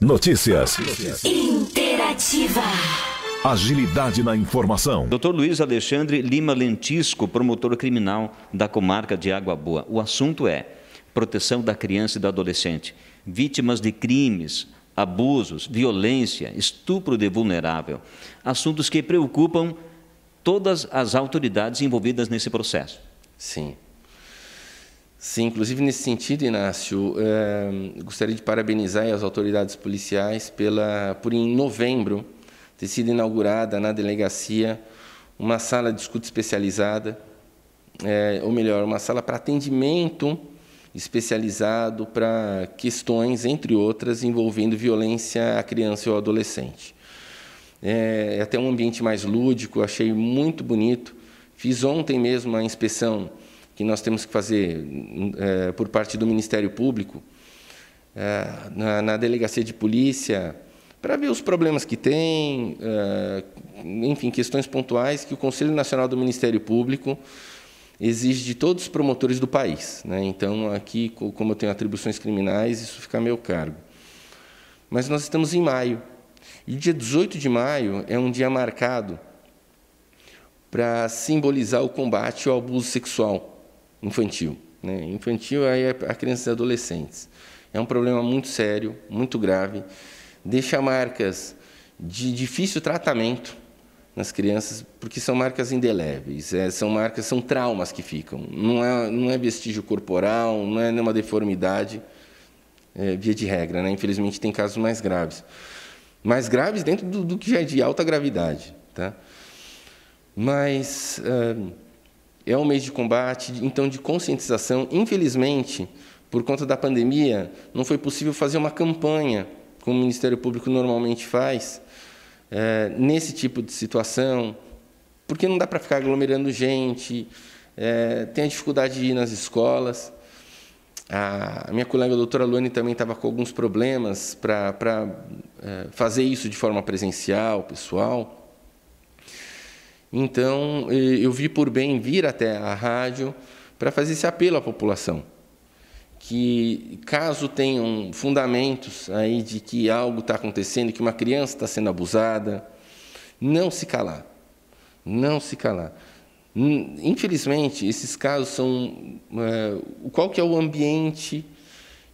Notícias. Interativa. Agilidade na informação. Dr. Luiz Alexandre Lima Lentisco, promotor criminal da comarca de Água Boa. O assunto é proteção da criança e do adolescente, vítimas de crimes, abusos, violência, estupro de vulnerável. Assuntos que preocupam todas as autoridades envolvidas nesse processo. Sim. Sim, inclusive nesse sentido, Inácio, eh, gostaria de parabenizar as autoridades policiais pela, por em novembro ter sido inaugurada na delegacia uma sala de escuta especializada, eh, ou melhor, uma sala para atendimento especializado para questões, entre outras, envolvendo violência à criança ou adolescente. Eh, é até um ambiente mais lúdico, achei muito bonito. Fiz ontem mesmo a inspeção que nós temos que fazer é, por parte do Ministério Público, é, na, na, delegacia de polícia, para ver os problemas que tem, é, enfim, questões pontuais que o Conselho Nacional do Ministério Público exige de todos os promotores do país. Né? Então, aqui, como eu tenho atribuições criminais, isso fica a meu cargo. Mas nós estamos em maio. E o dia 18 de maio é um dia marcado para simbolizar o combate ao abuso sexual infantil. Né? Infantil aí é a crianças e adolescentes. É um problema muito sério, muito grave, deixa marcas de difícil tratamento nas crianças, porque são marcas indeléveis, é, são marcas, são traumas que ficam. Não é, não é vestígio corporal, não é nenhuma deformidade, é, via de regra. Né? Infelizmente, tem casos mais graves. Mais graves dentro do, do que já é de alta gravidade. Tá? Mas. Uh, é um mês de combate, então de conscientização. Infelizmente, por conta da pandemia, não foi possível fazer uma campanha, como o Ministério Público normalmente faz, é, nesse tipo de situação, porque não dá para ficar aglomerando gente, é, tem a dificuldade de ir nas escolas. A minha colega a doutora Luane também estava com alguns problemas para é, fazer isso de forma presencial, pessoal. Então, eu vi por bem vir até a rádio para fazer esse apelo à população, que caso tenham fundamentos aí de que algo está acontecendo, que uma criança está sendo abusada, não se calar, não se calar. Infelizmente, esses casos são é, qual que é o ambiente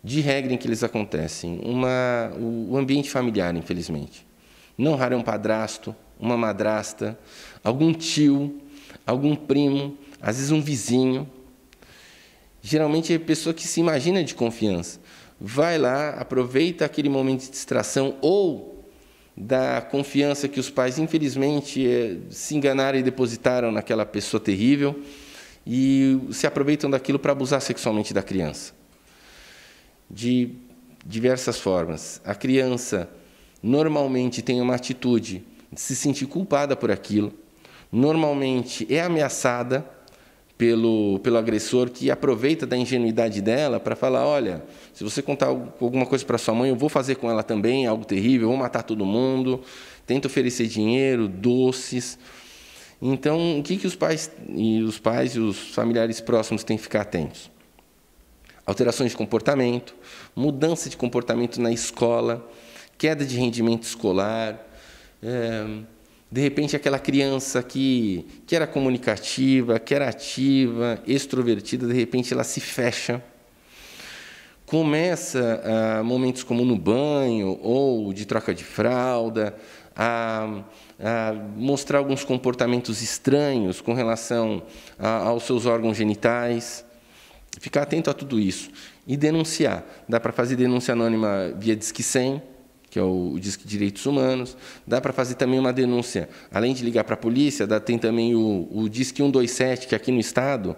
de regra em que eles acontecem? Uma, o ambiente familiar, infelizmente. Não raro é um padrasto, uma madrasta, algum tio, algum primo, às vezes um vizinho. Geralmente é pessoa que se imagina de confiança. Vai lá, aproveita aquele momento de distração ou da confiança que os pais, infelizmente, eh, se enganaram e depositaram naquela pessoa terrível e se aproveitam daquilo para abusar sexualmente da criança. De diversas formas. A criança normalmente tem uma atitude se sentir culpada por aquilo. Normalmente é ameaçada pelo, pelo agressor que aproveita da ingenuidade dela para falar: olha, se você contar alguma coisa para sua mãe, eu vou fazer com ela também algo terrível, eu vou matar todo mundo. Tenta oferecer dinheiro, doces. Então, o que, que os pais e os pais e os familiares próximos têm que ficar atentos? Alterações de comportamento, mudança de comportamento na escola, queda de rendimento escolar, é, de repente, aquela criança que, que era comunicativa, que era ativa, extrovertida, de repente ela se fecha. Começa a, ah, momentos como no banho ou de troca de fralda, a, a mostrar alguns comportamentos estranhos com relação a, aos seus órgãos genitais. Ficar atento a tudo isso e denunciar. Dá para fazer denúncia anônima via Disque 100, que é o, o Disque Direitos Humanos. Dá para fazer também uma denúncia. Além de ligar para a polícia, dá, tem também o, o Disque 127, que aqui no Estado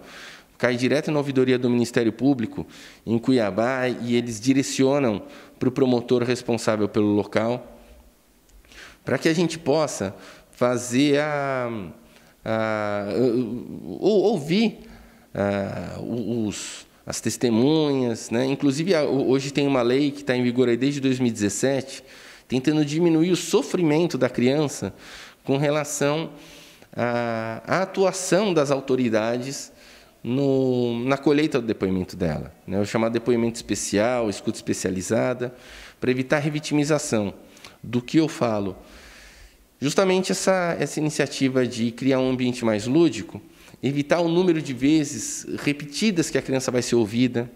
cai direto na ouvidoria do Ministério Público, em Cuiabá, e eles direcionam para o promotor responsável pelo local, para que a gente possa fazer a. a ou, ouvir a, ah, os as testemunhas, né? Inclusive hoje tem uma lei que está em vigor aí desde 2017, tentando diminuir o sofrimento da criança com relação à, atuação das autoridades no, na colheita do depoimento dela, né? o chamado depoimento especial, escuta especializada, para evitar a revitimização. Do que eu falo? Justamente essa, essa iniciativa de criar um ambiente mais lúdico evitar o número de vezes repetidas que a criança vai ser ouvida,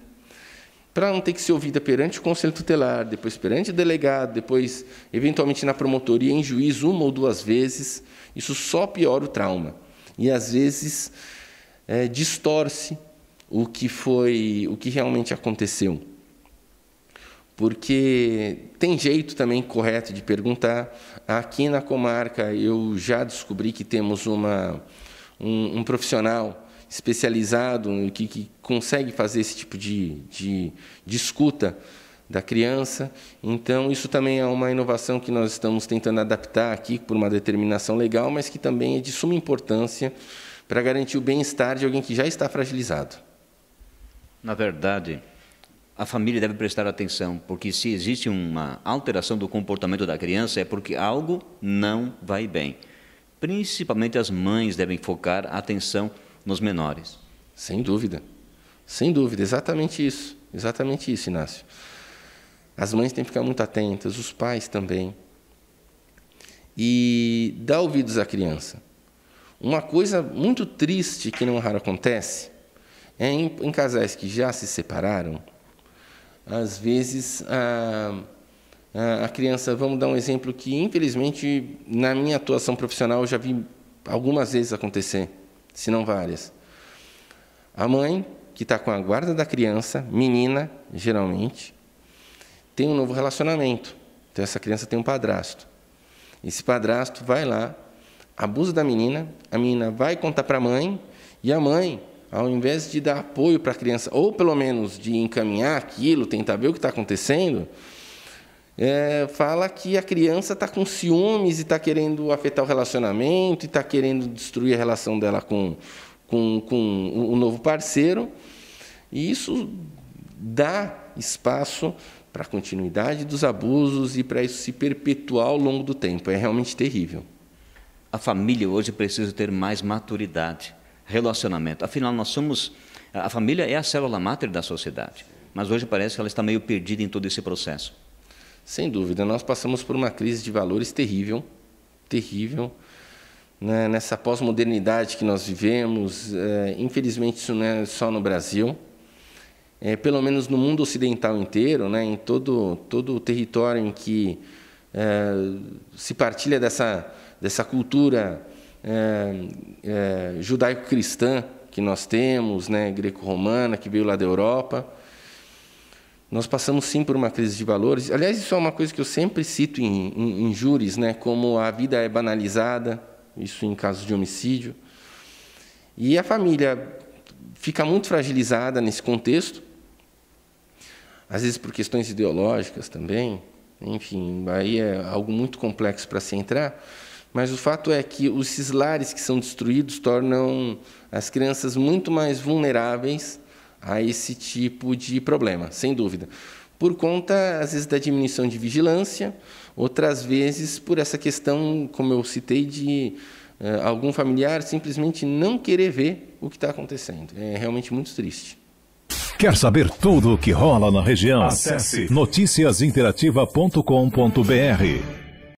para não ter que ser ouvida perante o conselho tutelar, depois perante o delegado, depois eventualmente na promotoria em juiz uma ou duas vezes, isso só piora o trauma e às vezes é, distorce o que foi, o que realmente aconteceu, porque tem jeito também correto de perguntar. Aqui na comarca eu já descobri que temos uma um, um profissional especializado que, que, consegue fazer esse tipo de, de, de escuta da criança. Então, isso também é uma inovação que nós estamos tentando adaptar aqui por uma determinação legal, mas que também é de suma importância para garantir o bem-estar de alguém que já está fragilizado. Na verdade, a família deve prestar atenção, porque se existe uma alteração do comportamento da criança é porque algo não vai bem principalmente as mães devem focar a atenção nos menores. Sem dúvida. Sem dúvida, exatamente isso. Exatamente isso, Inácio. As mães têm que ficar muito atentas, os pais também. E dar ouvidos à criança. Uma coisa muito triste que não raro acontece é em, em casais que já se separaram, às vezes. Ah, ah, a criança, vamos dar um exemplo que, infelizmente, na minha atuação profissional eu já vi algumas vezes acontecer, se não várias. A mãe, que está com a guarda da criança, menina, geralmente, tem um novo relacionamento. Então, essa criança tem um padrasto. Esse padrasto vai lá, abusa da menina, a menina vai contar para a mãe, e a mãe, ao invés de dar apoio para a criança, ou pelo menos de encaminhar aquilo, tentar ver o que está acontecendo, é, fala que a criança está com ciúmes e está querendo afetar o relacionamento, e está querendo destruir a relação dela com, com, com o novo parceiro. E isso dá espaço para a continuidade dos abusos e para isso se perpetuar ao longo do tempo. É realmente terrível. A família hoje precisa ter mais maturidade, relacionamento. Afinal, nós somos. A família é a célula máter da sociedade. Mas hoje parece que ela está meio perdida em todo esse processo. Sem dúvida, nós passamos por uma crise de valores terrível, terrível, né? nessa pós-modernidade que nós vivemos. É, infelizmente, isso não é só no Brasil, é, pelo menos no mundo ocidental inteiro, né? em todo, todo o território em que é, se partilha dessa, dessa cultura judaico-cristã que nós temos, né? greco-romana, que veio lá da Europa. Nós passamos sim por uma crise de valores. Aliás, isso é uma coisa que eu sempre cito em, em, em júris, né? como a vida é banalizada, isso em casos de homicídio. E a família fica muito fragilizada nesse contexto, às vezes por questões ideológicas também. Enfim, aí é algo muito complexo para se entrar. Mas o fato é que os lares que são destruídos tornam as crianças muito mais vulneráveis a esse tipo de problema, sem dúvida. Por conta, às vezes, da diminuição de vigilância, outras vezes por essa questão, como eu citei, de uh, algum familiar simplesmente não querer ver o que está acontecendo. É realmente muito triste. Quer saber tudo o que rola na região? Acesse noticiasinterativa.com.br.